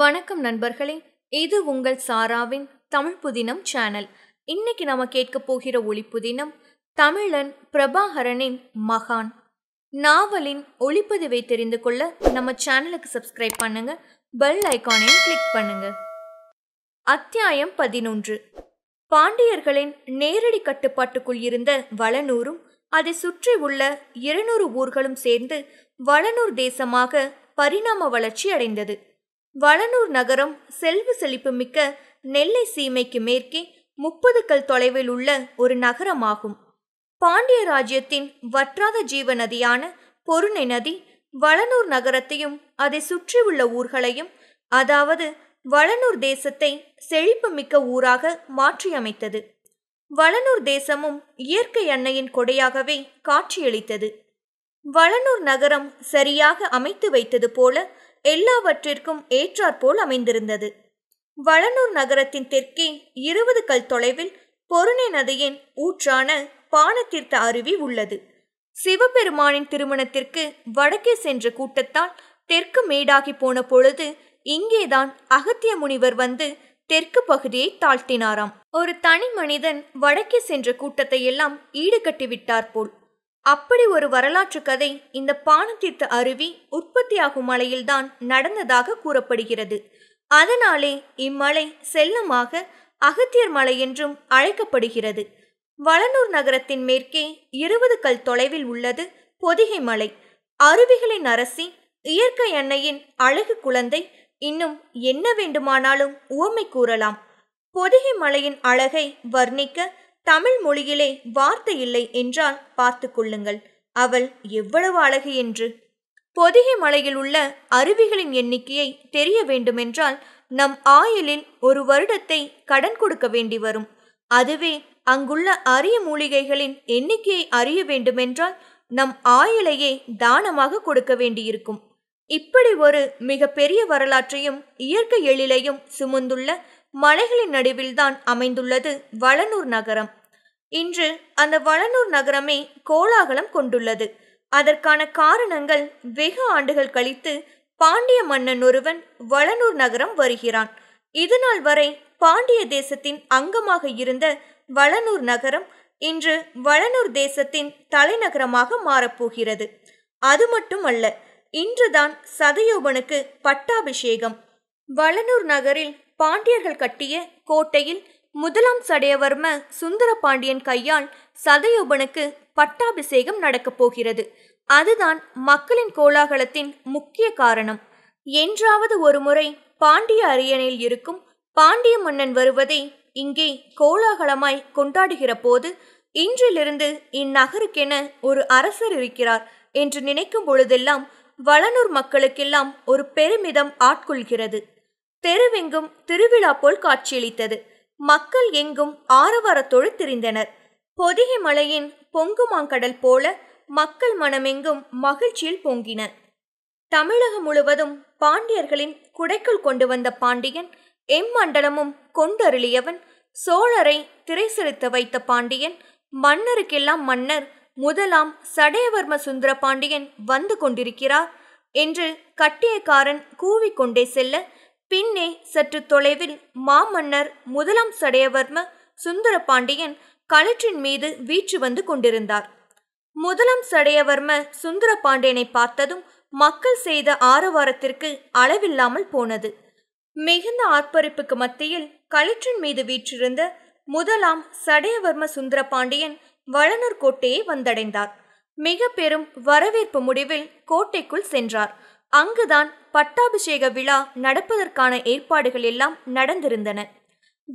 வணக்கம் நண்பர்களே இது உங்கள் சாராவின் தமிழ் புதினம் சேனல் இன்னைக்கு நாம கேட்க போகிற ஒளிப்புதினம் தமிழன் பிரபாகரனின் மகான் நாவலின் ஒளிப்பதிவை தெரிந்து கொள்ள நம்ம சேனலுக்கு சப்ஸ்கிரைப் பண்ணுங்க பெல் ஐக்கானையும் கிளிக் பண்ணுங்க அத்தியாயம் பதினொன்று பாண்டியர்களின் நேரடி கட்டுப்பாட்டுக்குள் இருந்த வளனூரும் அதை சுற்றி உள்ள இருநூறு ஊர்களும் சேர்ந்து வளனூர் தேசமாக பரிணாம வளர்ச்சி அடைந்தது வளனூர் நகரம் செல்வ செழிப்பு மிக்க நெல்லை சீமைக்கு மேற்கே முப்பது கல் தொலைவில் உள்ள ஒரு நகரமாகும் பாண்டிய ராஜ்யத்தின் வற்றாத ஜீவ நதியான பொருணை நதி வளனூர் நகரத்தையும் அதை சுற்றியுள்ள ஊர்களையும் அதாவது வளனூர் தேசத்தை செழிப்பு மிக்க ஊராக மாற்றியமைத்தது வளனூர் தேசமும் இயற்கை அன்னையின் கொடையாகவே காட்சியளித்தது வளனூர் நகரம் சரியாக அமைத்து வைத்தது போல எல்லாவற்றிற்கும் ஏற்றாற்போல் அமைந்திருந்தது வளனூர் நகரத்தின் தெற்கே இருபது கல் தொலைவில் பொருணை நதியின் ஊற்றான பானத்தீர்த்த அருவி உள்ளது சிவபெருமானின் திருமணத்திற்கு வடக்கே சென்ற கூட்டத்தால் தெற்கு மேடாகி போன பொழுது இங்கேதான் அகத்திய முனிவர் வந்து தெற்கு பகுதியை தாழ்த்தினாராம் ஒரு தனி மனிதன் வடக்கே சென்ற கூட்டத்தை எல்லாம் விட்டார் போல் அப்படி ஒரு வரலாற்று கதை இந்த பானத்தீர்த்த அருவி உற்பத்தியாகும் மலையில்தான் நடந்ததாக கூறப்படுகிறது அதனாலே இம்மலை செல்லமாக அகத்தியர் மலை என்றும் அழைக்கப்படுகிறது வளனூர் நகரத்தின் மேற்கே இருபது கல் தொலைவில் உள்ளது பொதிகை மலை அருவிகளின் அரசி இயற்கை அன்னையின் அழகு குழந்தை இன்னும் என்ன வேண்டுமானாலும் உவமை கூறலாம் பொதிகை மலையின் அழகை வர்ணிக்க தமிழ் மொழியிலே வார்த்தை இல்லை என்றால் பார்த்து கொள்ளுங்கள் அவள் எவ்வளவு அழகு என்று பொதிகை மலையில் உள்ள அருவிகளின் எண்ணிக்கையை தெரிய வேண்டுமென்றால் நம் ஆயிலில் ஒரு வருடத்தை கடன் கொடுக்க வேண்டி வரும் அதுவே அங்குள்ள அரிய மூலிகைகளின் எண்ணிக்கையை அறிய வேண்டுமென்றால் நம் ஆயிலையே தானமாக கொடுக்க வேண்டியிருக்கும் இப்படி ஒரு மிக பெரிய வரலாற்றையும் இயற்கை எழிலையும் சுமந்துள்ள மலைகளின் நடுவில்தான் அமைந்துள்ளது வளனூர் நகரம் இன்று அந்த வளனூர் நகரமே கோலாகலம் கொண்டுள்ளது அதற்கான காரணங்கள் வெகு ஆண்டுகள் கழித்து பாண்டிய மன்னன் ஒருவன் வளனூர் நகரம் வருகிறான் இதுநாள் வரை பாண்டிய தேசத்தின் அங்கமாக இருந்த வளனூர் நகரம் இன்று வளனூர் தேசத்தின் தலைநகரமாக மாறப்போகிறது அது மட்டுமல்ல இன்றுதான் சதயோபனுக்கு பட்டாபிஷேகம் வளனூர் நகரில் பாண்டியர்கள் கட்டிய கோட்டையில் முதலாம் சடையவர்ம சுந்தர பாண்டியன் கையால் சதயோபனுக்கு பட்டாபிஷேகம் நடக்கப் போகிறது அதுதான் மக்களின் கோலாகலத்தின் முக்கிய காரணம் என்றாவது ஒரு முறை பாண்டிய அரியணையில் இருக்கும் பாண்டிய மன்னன் வருவதை இங்கே கோலாகலமாய் கொண்டாடுகிற போது இன்றிலிருந்து இந்நகருக்கென ஒரு அரசர் இருக்கிறார் என்று நினைக்கும் பொழுதெல்லாம் வளனூர் மக்களுக்கெல்லாம் ஒரு பெருமிதம் ஆட்கொள்கிறது தெருவெங்கும் திருவிழா போல் காட்சியளித்தது மக்கள் எங்கும் ஆரவார திரிந்தனர் பொதிகை மலையின் பொங்குமாங்கடல் போல மக்கள் மனமெங்கும் மகிழ்ச்சியில் பொங்கின தமிழகம் முழுவதும் பாண்டியர்களின் குடைக்குள் கொண்டு வந்த பாண்டியன் எம் மண்டலமும் கொண்டருளியவன் சோழரை திரை செலுத்த வைத்த பாண்டியன் மன்னருக்கெல்லாம் மன்னர் முதலாம் சடையவர்ம சுந்தர பாண்டியன் வந்து கொண்டிருக்கிறார் என்று கட்டியக்காரன் கூவிக்கொண்டே செல்ல பின்னே சற்று தொலைவில் மாமன்னர் முதலாம் சடையவர்ம சுந்தர பாண்டியன் மீது வீச்சு வந்து கொண்டிருந்தார் முதலாம் சடையவர்ம சுந்தர பாண்டியனை பார்த்ததும் மக்கள் செய்த ஆரவாரத்திற்கு அளவில்லாமல் போனது மிகுந்த ஆர்ப்பரிப்புக்கு மத்தியில் கலற்றின் மீது வீற்றிருந்த முதலாம் சடையவர்ம சுந்தர பாண்டியன் வளனூர் கோட்டையை வந்தடைந்தார் மிக பெரும் வரவேற்பு முடிவில் கோட்டைக்குள் சென்றார் அங்குதான் பட்டாபிஷேக விழா நடப்பதற்கான ஏற்பாடுகள் எல்லாம் நடந்திருந்தன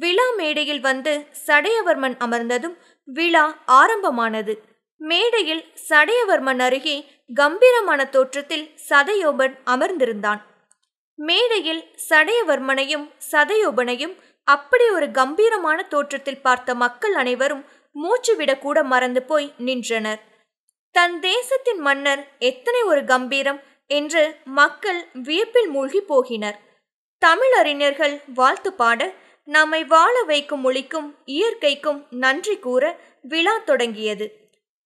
விழா மேடையில் வந்து சடையவர்மன் அமர்ந்ததும் விழா ஆரம்பமானது மேடையில் சடையவர்மன் அருகே கம்பீரமான தோற்றத்தில் சதையோபன் அமர்ந்திருந்தான் மேடையில் சடையவர்மனையும் சதையோபனையும் அப்படி ஒரு கம்பீரமான தோற்றத்தில் பார்த்த மக்கள் அனைவரும் மூச்சுவிடக்கூட மறந்து போய் நின்றனர் தன் தேசத்தின் மன்னர் எத்தனை ஒரு கம்பீரம் என்று மக்கள் வியப்பில் மூழ்கி போகினர் தமிழறிஞர்கள் வாழ்த்து பாட நம்மை வாழ வைக்கும் மொழிக்கும் இயற்கைக்கும் நன்றி கூற விழா தொடங்கியது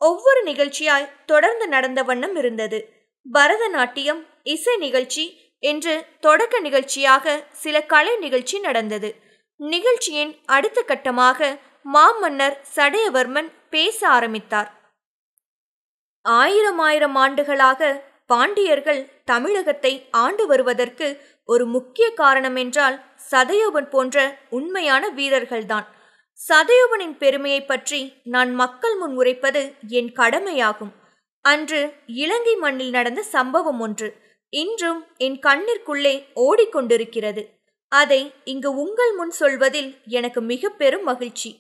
ஒவ்வொரு நிகழ்ச்சியாய் தொடர்ந்து நடந்த வண்ணம் இருந்தது பரதநாட்டியம் இசை நிகழ்ச்சி என்று தொடக்க நிகழ்ச்சியாக சில கலை நிகழ்ச்சி நடந்தது நிகழ்ச்சியின் அடுத்த கட்டமாக மாமன்னர் சடையவர்மன் பேச ஆரம்பித்தார் ஆயிரம் ஆயிரம் ஆண்டுகளாக பாண்டியர்கள் தமிழகத்தை ஆண்டு வருவதற்கு ஒரு முக்கிய காரணம் என்றால் சதயோபன் போன்ற உண்மையான வீரர்கள்தான் சதயோபனின் பெருமையை பற்றி நான் மக்கள் முன் உரைப்பது என் கடமையாகும் அன்று இலங்கை மண்ணில் நடந்த சம்பவம் ஒன்று இன்றும் என் கண்ணிற்குள்ளே ஓடிக்கொண்டிருக்கிறது அதை இங்கு உங்கள் முன் சொல்வதில் எனக்கு மிக பெரும் மகிழ்ச்சி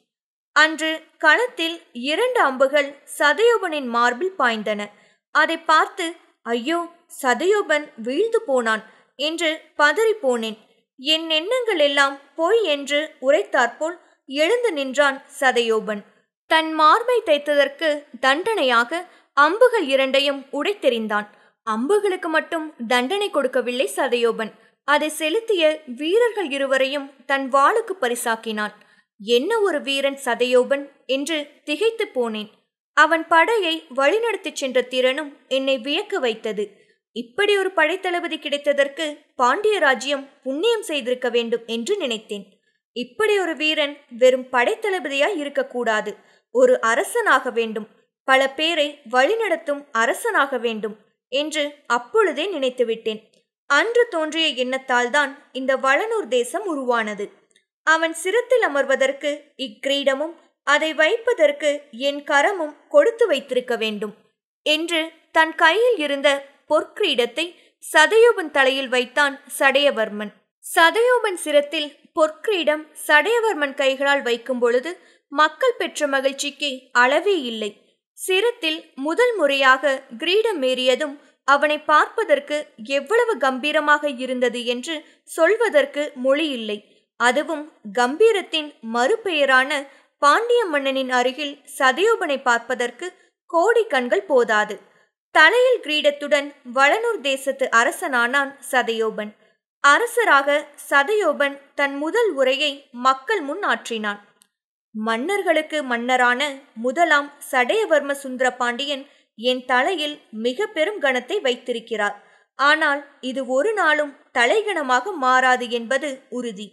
அன்று களத்தில் இரண்டு அம்புகள் சதயோபனின் மார்பில் பாய்ந்தன அதை பார்த்து ஐயோ சதயோபன் வீழ்ந்து போனான் என்று பதறிப்போனேன் என் எண்ணங்கள் எல்லாம் பொய் என்று உரைத்தாற்போல் எழுந்து நின்றான் சதயோபன் தன் மார்பை தைத்ததற்கு தண்டனையாக அம்புகள் இரண்டையும் உடைத்தெறிந்தான் அம்புகளுக்கு மட்டும் தண்டனை கொடுக்கவில்லை சதயோபன் அதை செலுத்திய வீரர்கள் இருவரையும் தன் வாளுக்கு பரிசாக்கினான் என்ன ஒரு வீரன் சதயோபன் என்று திகைத்து போனேன் அவன் படையை வழிநடத்திச் சென்ற திறனும் என்னை வியக்க வைத்தது இப்படி ஒரு படைத்தளபதி கிடைத்ததற்கு பாண்டிய ராஜ்யம் புண்ணியம் செய்திருக்க வேண்டும் என்று நினைத்தேன் இப்படி ஒரு வீரன் வெறும் படைத்தளபதியாய் இருக்கக்கூடாது ஒரு அரசனாக வேண்டும் பல பேரை வழிநடத்தும் அரசனாக வேண்டும் என்று அப்பொழுதே நினைத்துவிட்டேன் அன்று தோன்றிய எண்ணத்தால் தான் இந்த வளனூர் தேசம் உருவானது அவன் சிரத்தில் அமர்வதற்கு இக்கிரீடமும் அதை வைப்பதற்கு என் கரமும் கொடுத்து வைத்திருக்க வேண்டும் என்று தன் கையில் இருந்த பொற்கிரீடத்தை சதயோபன் தலையில் வைத்தான் சடையவர்மன் சதயோபன் சிரத்தில் பொற்கிரீடம் சடையவர்மன் கைகளால் வைக்கும் பொழுது மக்கள் பெற்ற மகிழ்ச்சிக்கு அளவே இல்லை சிரத்தில் முதல் முறையாக கிரீடம் ஏறியதும் அவனை பார்ப்பதற்கு எவ்வளவு கம்பீரமாக இருந்தது என்று சொல்வதற்கு மொழி இல்லை அதுவும் கம்பீரத்தின் மறுபெயரான பாண்டிய மன்னனின் அருகில் சதயோபனை பார்ப்பதற்கு கோடி கண்கள் போதாது தலையில் கிரீடத்துடன் வளனூர் தேசத்து அரசனானான் சதையோபன் அரசராக சதையோபன் தன் முதல் உரையை மக்கள் முன் ஆற்றினான் மன்னர்களுக்கு மன்னரான முதலாம் சடையவர்ம சுந்தர பாண்டியன் என் தலையில் மிக பெரும் கணத்தை வைத்திருக்கிறார் ஆனால் இது ஒரு நாளும் தலைகணமாக மாறாது என்பது உறுதி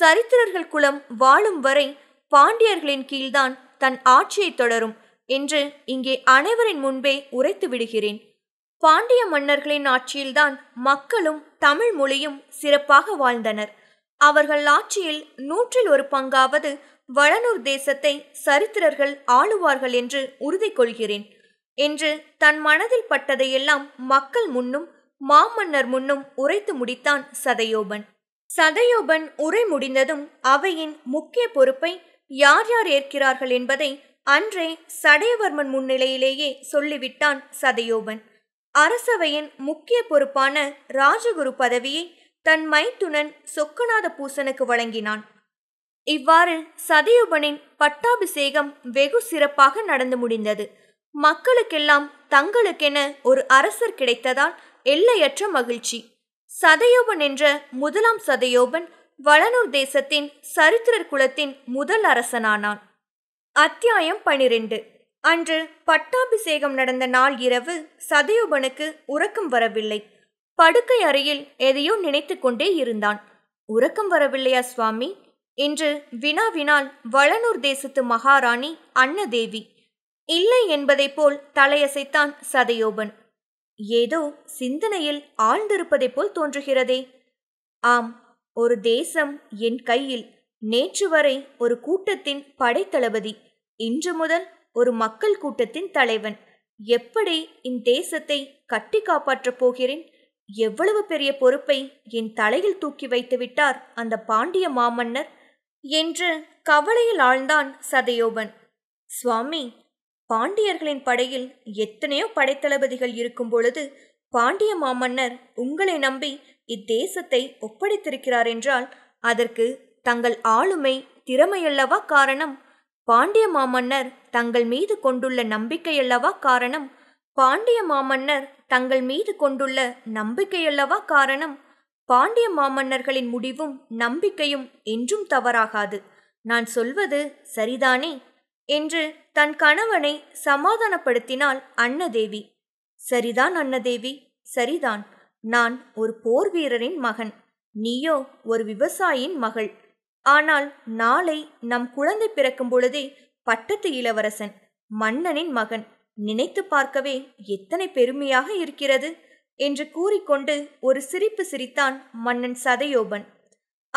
சரித்திரர்கள் குலம் வாழும் வரை பாண்டியர்களின் கீழ்தான் தன் ஆட்சியை தொடரும் என்று இங்கே அனைவரின் முன்பே உரைத்து விடுகிறேன் பாண்டிய மன்னர்களின் ஆட்சியில்தான் மக்களும் தமிழ் மொழியும் சிறப்பாக வாழ்ந்தனர் அவர்கள் ஆட்சியில் நூற்றில் ஒரு பங்காவது வளனூர் தேசத்தை சரித்திரர்கள் ஆளுவார்கள் என்று உறுதி கொள்கிறேன் என்று தன் மனதில் பட்டதையெல்லாம் மக்கள் முன்னும் மாமன்னர் முன்னும் உரைத்து முடித்தான் சதயோபன் சதயோபன் உரை முடிந்ததும் அவையின் முக்கிய பொறுப்பை யார் யார் ஏற்கிறார்கள் என்பதை அன்றே சடையவர்மன் முன்னிலையிலேயே சொல்லிவிட்டான் சதையோபன் அரசவையின் முக்கிய பொறுப்பான ராஜகுரு பதவியை தன் மைத்துனன் சொக்கநாத பூசனுக்கு வழங்கினான் இவ்வாறு சதயோபனின் பட்டாபிஷேகம் வெகு சிறப்பாக நடந்து முடிந்தது மக்களுக்கெல்லாம் தங்களுக்கென ஒரு அரசர் கிடைத்ததால் எல்லையற்ற மகிழ்ச்சி சதையோபன் என்ற முதலாம் சதையோபன் வளனூர் தேசத்தின் சரித்திரர் குலத்தின் முதல் அரசனானான் அத்தியாயம் பனிரெண்டு அன்று பட்டாபிஷேகம் நடந்த நாள் இரவு சதயோபனுக்கு உறக்கம் வரவில்லை படுக்கை அறையில் எதையோ நினைத்து கொண்டே இருந்தான் உறக்கம் வரவில்லையா சுவாமி இன்று வினாவினால் வளனூர் தேசத்து மகாராணி அன்னதேவி இல்லை என்பதைப் போல் தலையசைத்தான் சதயோபன் ஏதோ சிந்தனையில் ஆழ்ந்திருப்பதைப் போல் தோன்றுகிறதே ஆம் ஒரு தேசம் என் கையில் நேற்று வரை ஒரு கூட்டத்தின் படைத்தளபதி இன்று முதல் ஒரு மக்கள் கூட்டத்தின் தலைவன் எப்படி இந்த தேசத்தை கட்டி காப்பாற்றப் போகிறேன் எவ்வளவு பெரிய பொறுப்பை என் தலையில் தூக்கி வைத்துவிட்டார் அந்த பாண்டிய மாமன்னர் என்று கவலையில் ஆழ்ந்தான் சதயோபன் சுவாமி பாண்டியர்களின் படையில் எத்தனையோ படைத்தளபதிகள் இருக்கும் பொழுது பாண்டிய மாமன்னர் உங்களை நம்பி இத்தேசத்தை ஒப்படைத்திருக்கிறார் என்றால் அதற்கு தங்கள் ஆளுமை திறமையல்லவா காரணம் பாண்டிய மாமன்னர் தங்கள் மீது கொண்டுள்ள நம்பிக்கையல்லவா காரணம் பாண்டிய மாமன்னர் தங்கள் மீது கொண்டுள்ள நம்பிக்கையல்லவா காரணம் பாண்டிய மாமன்னர்களின் முடிவும் நம்பிக்கையும் என்றும் தவறாகாது நான் சொல்வது சரிதானே என்று தன் கணவனை சமாதானப்படுத்தினாள் அன்னதேவி சரிதான் அன்னதேவி சரிதான் நான் ஒரு போர் வீரரின் மகன் நீயோ ஒரு விவசாயியின் மகள் ஆனால் நாளை நம் குழந்தை பிறக்கும் பொழுதே பட்டத்து இளவரசன் மன்னனின் மகன் நினைத்து பார்க்கவே எத்தனை பெருமையாக இருக்கிறது என்று கூறிக்கொண்டு ஒரு சிரிப்பு சிரித்தான் மன்னன் சதையோபன்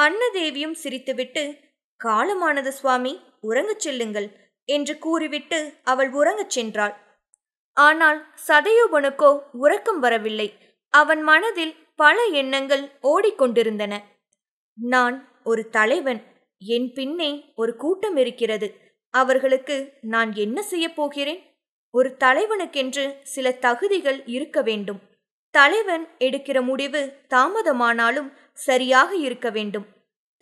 அன்னதேவியும் சிரித்துவிட்டு காலமானது சுவாமி உறங்கச் செல்லுங்கள் என்று கூறிவிட்டு அவள் உறங்கச் சென்றாள் ஆனால் சதையோபனுக்கோ உறக்கம் வரவில்லை அவன் மனதில் பல எண்ணங்கள் ஓடிக்கொண்டிருந்தன நான் ஒரு தலைவன் என் பின்னே ஒரு கூட்டம் இருக்கிறது அவர்களுக்கு நான் என்ன செய்ய போகிறேன் ஒரு தலைவனுக்கென்று சில தகுதிகள் இருக்க வேண்டும் தலைவன் எடுக்கிற முடிவு தாமதமானாலும் சரியாக இருக்க வேண்டும்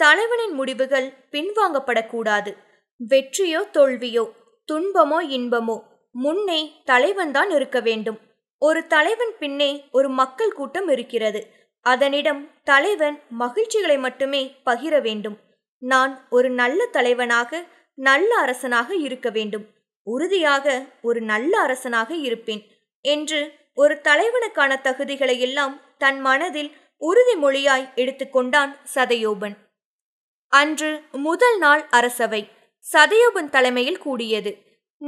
தலைவனின் முடிவுகள் பின்வாங்கப்படக்கூடாது வெற்றியோ தோல்வியோ துன்பமோ இன்பமோ முன்னே தலைவன்தான் இருக்க வேண்டும் ஒரு தலைவன் பின்னே ஒரு மக்கள் கூட்டம் இருக்கிறது அதனிடம் தலைவன் மகிழ்ச்சிகளை மட்டுமே பகிர வேண்டும் நான் ஒரு நல்ல தலைவனாக நல்ல அரசனாக இருக்க வேண்டும் உறுதியாக ஒரு நல்ல அரசனாக இருப்பேன் என்று ஒரு தலைவனுக்கான தகுதிகளை எல்லாம் தன் மனதில் உறுதிமொழியாய் எடுத்துக்கொண்டான் சதயோபன் அன்று முதல் நாள் அரசவை சதயோபன் தலைமையில் கூடியது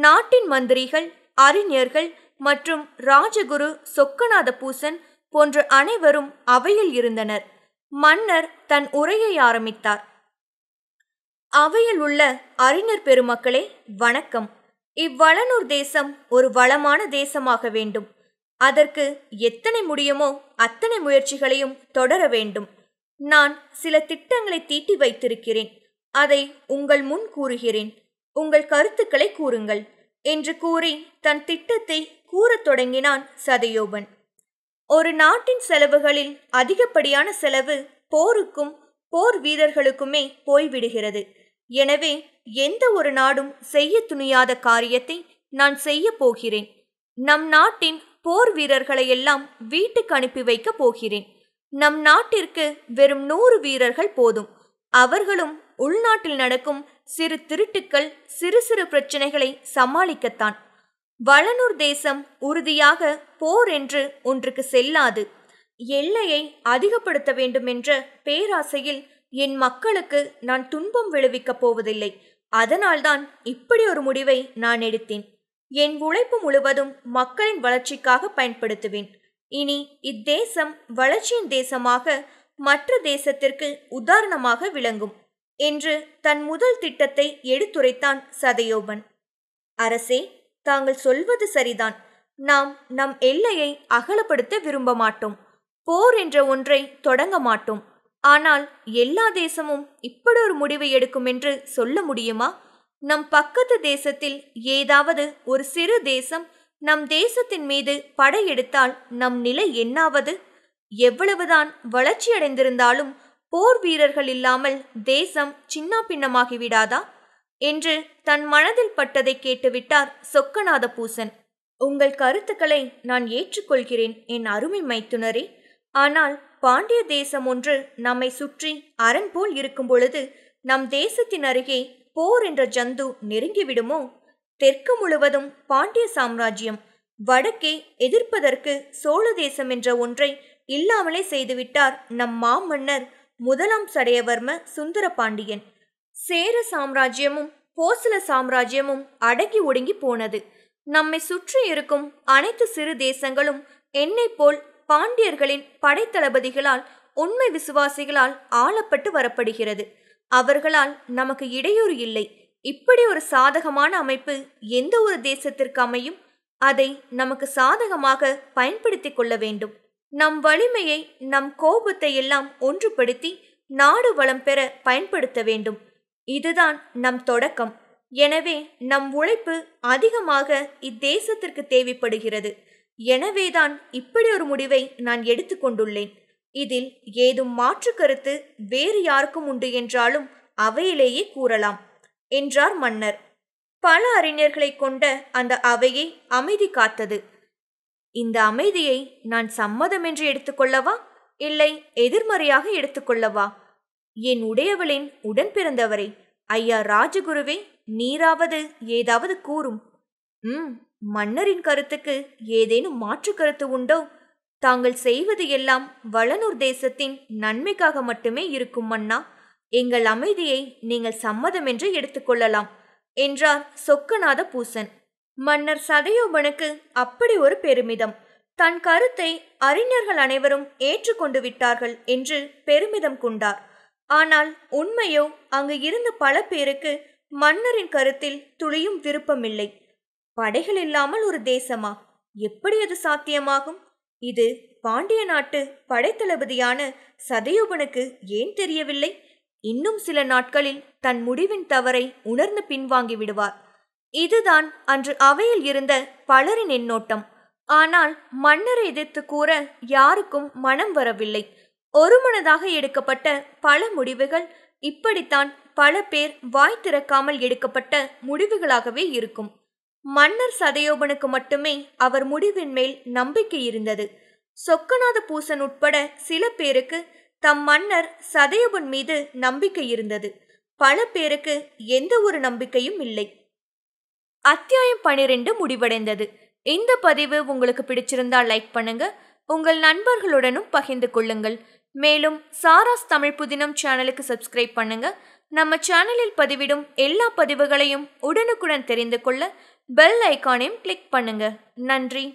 நாட்டின் மந்திரிகள் அறிஞர்கள் மற்றும் ராஜகுரு சொக்கநாத பூசன் போன்ற அனைவரும் அவையில் இருந்தனர் மன்னர் தன் உரையை ஆரம்பித்தார் அவையில் உள்ள அறிஞர் பெருமக்களே வணக்கம் இவ்வளனூர் தேசம் ஒரு வளமான தேசமாக வேண்டும் அதற்கு எத்தனை முடியுமோ அத்தனை முயற்சிகளையும் தொடர வேண்டும் நான் சில திட்டங்களை தீட்டி வைத்திருக்கிறேன் அதை உங்கள் முன் கூறுகிறேன் உங்கள் கருத்துக்களை கூறுங்கள் என்று கூறி தன் திட்டத்தை கூறத் தொடங்கினான் சதயோபன் ஒரு நாட்டின் செலவுகளில் அதிகப்படியான செலவு போருக்கும் போர் வீரர்களுக்குமே போய்விடுகிறது எனவே எந்த ஒரு நாடும் செய்ய துணியாத காரியத்தை நான் செய்ய போகிறேன் நம் நாட்டின் போர் வீரர்களையெல்லாம் வீட்டுக்கு அனுப்பி வைக்க போகிறேன் நம் நாட்டிற்கு வெறும் நூறு வீரர்கள் போதும் அவர்களும் உள்நாட்டில் நடக்கும் சிறு திருட்டுக்கள் சிறு சிறு பிரச்சனைகளை சமாளிக்கத்தான் வளனூர் தேசம் உறுதியாக போர் என்று ஒன்றுக்கு செல்லாது எல்லையை அதிகப்படுத்த வேண்டுமென்ற பேராசையில் என் மக்களுக்கு நான் துன்பம் விளைவிக்கப் போவதில்லை அதனால்தான் இப்படி ஒரு முடிவை நான் எடுத்தேன் என் உழைப்பு முழுவதும் மக்களின் வளர்ச்சிக்காக பயன்படுத்துவேன் இனி இத்தேசம் வளர்ச்சியின் தேசமாக மற்ற தேசத்திற்கு உதாரணமாக விளங்கும் என்று தன் முதல் திட்டத்தை எடுத்துரைத்தான் சதயோபன் அரசே தாங்கள் சொல்வது சரிதான் நாம் நம் எல்லையை அகலப்படுத்த விரும்ப மாட்டோம் போர் என்ற ஒன்றை தொடங்க மாட்டோம் ஆனால் எல்லா தேசமும் இப்படி ஒரு முடிவை எடுக்கும் என்று சொல்ல முடியுமா நம் பக்கத்து தேசத்தில் ஏதாவது ஒரு சிறு தேசம் நம் தேசத்தின் மீது படையெடுத்தால் நம் நிலை என்னாவது எவ்வளவுதான் வளர்ச்சியடைந்திருந்தாலும் போர் வீரர்கள் இல்லாமல் தேசம் சின்ன பின்னமாகிவிடாதா என்று தன் மனதில் பட்டதை கேட்டுவிட்டார் சொக்கநாத பூசன் உங்கள் கருத்துக்களை நான் ஏற்றுக்கொள்கிறேன் என் அருமை மைத்துனரே ஆனால் பாண்டிய தேசம் ஒன்று நம்மை சுற்றி அரண் போல் இருக்கும் பொழுது நம் தேசத்தின் அருகே போர் என்ற ஜந்து நெருங்கிவிடுமோ தெற்கு முழுவதும் பாண்டிய சாம்ராஜ்யம் வடக்கே எதிர்ப்பதற்கு சோழ தேசம் என்ற ஒன்றை இல்லாமலே செய்துவிட்டார் நம் மாமன்னர் முதலாம் சடையவர்ம சுந்தர பாண்டியன் சேர சாம்ராஜ்யமும் போசல சாம்ராஜ்யமும் அடங்கி ஒடுங்கி போனது நம்மை சுற்றி இருக்கும் அனைத்து சிறு தேசங்களும் என்னை போல் பாண்டியர்களின் படைத்தளபதிகளால் உண்மை விசுவாசிகளால் ஆளப்பட்டு வரப்படுகிறது அவர்களால் நமக்கு இடையூறு இல்லை இப்படி ஒரு சாதகமான அமைப்பு எந்த ஒரு தேசத்திற்கு அமையும் அதை நமக்கு சாதகமாக பயன்படுத்திக் கொள்ள வேண்டும் நம் வலிமையை நம் கோபத்தை எல்லாம் ஒன்றுபடுத்தி நாடு வளம் பெற பயன்படுத்த வேண்டும் இதுதான் நம் தொடக்கம் எனவே நம் உழைப்பு அதிகமாக இத்தேசத்திற்கு தேவைப்படுகிறது எனவேதான் இப்படி ஒரு முடிவை நான் எடுத்துக்கொண்டுள்ளேன் இதில் ஏதும் மாற்று கருத்து வேறு யாருக்கும் உண்டு என்றாலும் அவையிலேயே கூறலாம் என்றார் மன்னர் பல அறிஞர்களை கொண்ட அந்த அவையை அமைதி காத்தது இந்த அமைதியை நான் சம்மதம் என்று எடுத்துக்கொள்ளவா இல்லை எதிர்மறையாக எடுத்துக்கொள்ளவா என் உடையவளின் உடன் பிறந்தவரை ஐயா ராஜகுருவே நீராவது ஏதாவது கூறும் ம் மன்னரின் கருத்துக்கு ஏதேனும் மாற்று கருத்து உண்டோ தாங்கள் செய்வது எல்லாம் வளனூர் தேசத்தின் நன்மைக்காக மட்டுமே இருக்கும் மன்னா எங்கள் அமைதியை நீங்கள் சம்மதம் என்று எடுத்துக்கொள்ளலாம் என்றார் சொக்கநாத பூசன் மன்னர் சதையோபனுக்கு அப்படி ஒரு பெருமிதம் தன் கருத்தை அறிஞர்கள் அனைவரும் ஏற்றுக்கொண்டு விட்டார்கள் என்று பெருமிதம் கொண்டார் ஆனால் உண்மையோ அங்கு இருந்த பல பேருக்கு மன்னரின் கருத்தில் துளியும் விருப்பமில்லை படைகள் இல்லாமல் ஒரு தேசமா எப்படி அது சாத்தியமாகும் இது பாண்டிய நாட்டு படைத்தளபதியான சதையோபனுக்கு ஏன் தெரியவில்லை இன்னும் சில நாட்களில் தன் முடிவின் தவறை உணர்ந்து பின்வாங்கி விடுவார் இதுதான் அன்று அவையில் இருந்த பலரின் எண்ணோட்டம் ஆனால் மன்னரை எதிர்த்து கூற யாருக்கும் மனம் வரவில்லை ஒருமனதாக எடுக்கப்பட்ட பல முடிவுகள் இப்படித்தான் பல பேர் வாய் திறக்காமல் எடுக்கப்பட்ட முடிவுகளாகவே இருக்கும் மன்னர் சதையோபனுக்கு மட்டுமே அவர் முடிவின் மேல் நம்பிக்கை இருந்தது சொக்கநாத பூசன் உட்பட சில பேருக்கு தம் மன்னர் சதையோபன் மீது நம்பிக்கை இருந்தது பல பேருக்கு எந்த ஒரு நம்பிக்கையும் இல்லை அத்தியாயம் பனிரெண்டு முடிவடைந்தது இந்த பதிவு உங்களுக்கு பிடிச்சிருந்தா லைக் பண்ணுங்க உங்கள் நண்பர்களுடனும் பகிர்ந்து கொள்ளுங்கள் மேலும் சாராஸ் தமிழ் புதினம் சேனலுக்கு சப்ஸ்கிரைப் பண்ணுங்க நம்ம சேனலில் பதிவிடும் எல்லா பதிவுகளையும் உடனுக்குடன் தெரிந்து கொள்ள பெல் ஐக்கானையும் கிளிக் பண்ணுங்க நன்றி